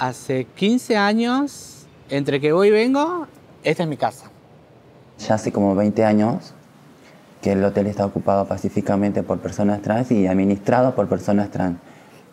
hace 15 años, entre que voy y vengo, esta es mi casa. Ya hace como 20 años que el hotel está ocupado pacíficamente por personas trans y administrado por personas trans.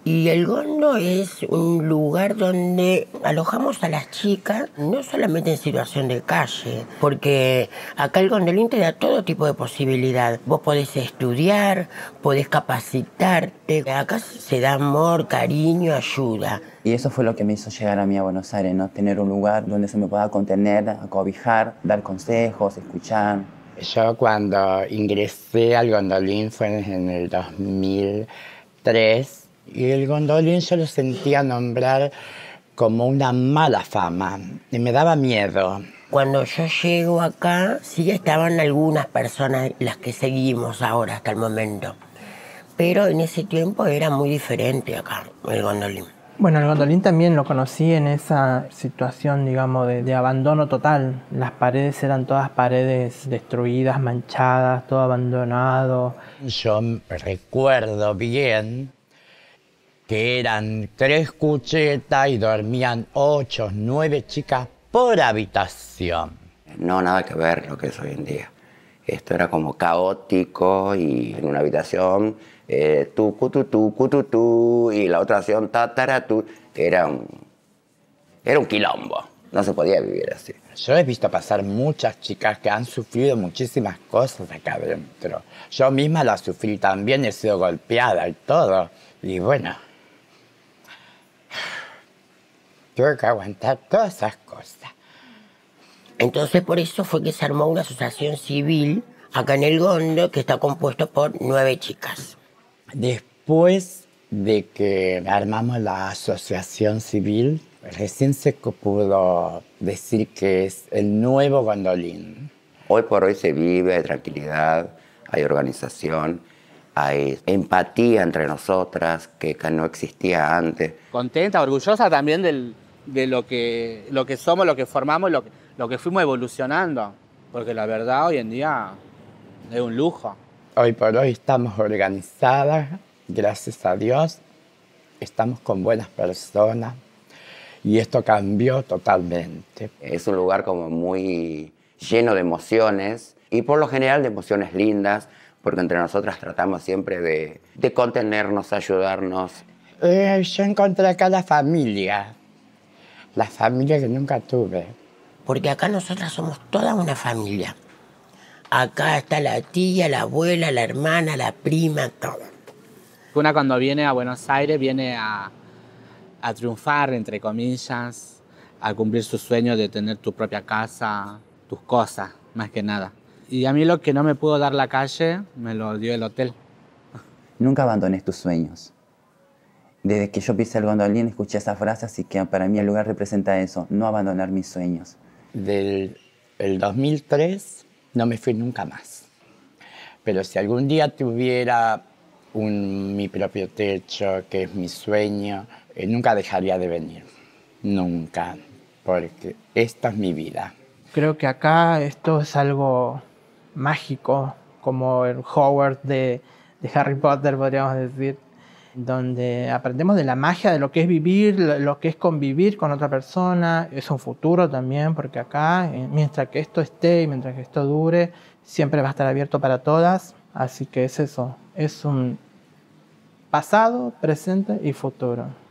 Y el Gondo es un lugar donde alojamos a las chicas, no solamente en situación de calle, porque acá el Gondolín te da todo tipo de posibilidad. Vos podés estudiar, podés capacitarte, acá se da amor, cariño, ayuda. Y eso fue lo que me hizo llegar a mí a Buenos Aires, ¿no? Tener un lugar donde se me pueda contener, acobijar, dar consejos, escuchar. Yo cuando ingresé al Gondolín fue en el 2003 y el gondolín yo lo sentía nombrar como una mala fama y me daba miedo. Cuando yo llego acá, sí estaban algunas personas las que seguimos ahora hasta el momento. Pero en ese tiempo era muy diferente acá, el gondolín. Bueno, el gondolín también lo conocí en esa situación, digamos, de, de abandono total. Las paredes eran todas paredes destruidas, manchadas, todo abandonado. Yo recuerdo bien que eran tres cuchetas y dormían ocho, nueve chicas por habitación. No, nada que ver lo que es hoy en día. Esto era como caótico y en una habitación eh, tu, tu, tu, tu, tu, y la otra acción ta, tu. Era un, era un quilombo. No se podía vivir así. Yo he visto pasar muchas chicas que han sufrido muchísimas cosas acá adentro. Yo misma la sufrí también, he sido golpeada y todo. Y bueno, tuve que aguantar todas esas cosas. Entonces por eso fue que se armó una asociación civil acá en El Gondo que está compuesto por nueve chicas. Después de que armamos la asociación civil, recién se pudo decir que es el nuevo gondolín. Hoy por hoy se vive, hay tranquilidad, hay organización, hay empatía entre nosotras que no existía antes. Contenta, orgullosa también del, de lo que, lo que somos, lo que formamos, lo que, lo que fuimos evolucionando. Porque la verdad hoy en día es un lujo. Hoy por hoy estamos organizadas, gracias a Dios, estamos con buenas personas y esto cambió totalmente. Es un lugar como muy lleno de emociones y por lo general de emociones lindas, porque entre nosotras tratamos siempre de, de contenernos, ayudarnos. Eh, yo encontré acá la familia, la familia que nunca tuve. Porque acá nosotras somos toda una familia. Acá está la tía, la abuela, la hermana, la prima, todo. Una cuando viene a Buenos Aires viene a, triunfar, entre comillas, a cumplir su sueño de tener tu propia casa, tus cosas, más que nada. Y a mí lo que no me pudo dar la calle, me lo dio el hotel. Nunca abandones tus sueños. Desde que yo pise el gondolín escuché esa frase, así que para mí el lugar representa eso, no abandonar mis sueños. Del el 2003 no me fui nunca más. Pero si algún día tuviera un, mi propio techo, que es mi sueño, eh, nunca dejaría de venir. Nunca. Porque esta es mi vida. Creo que acá esto es algo mágico, como el Howard de, de Harry Potter, podríamos decir donde aprendemos de la magia de lo que es vivir, lo que es convivir con otra persona, es un futuro también, porque acá, eh, mientras que esto esté y mientras que esto dure, siempre va a estar abierto para todas, así que es eso, es un pasado, presente y futuro.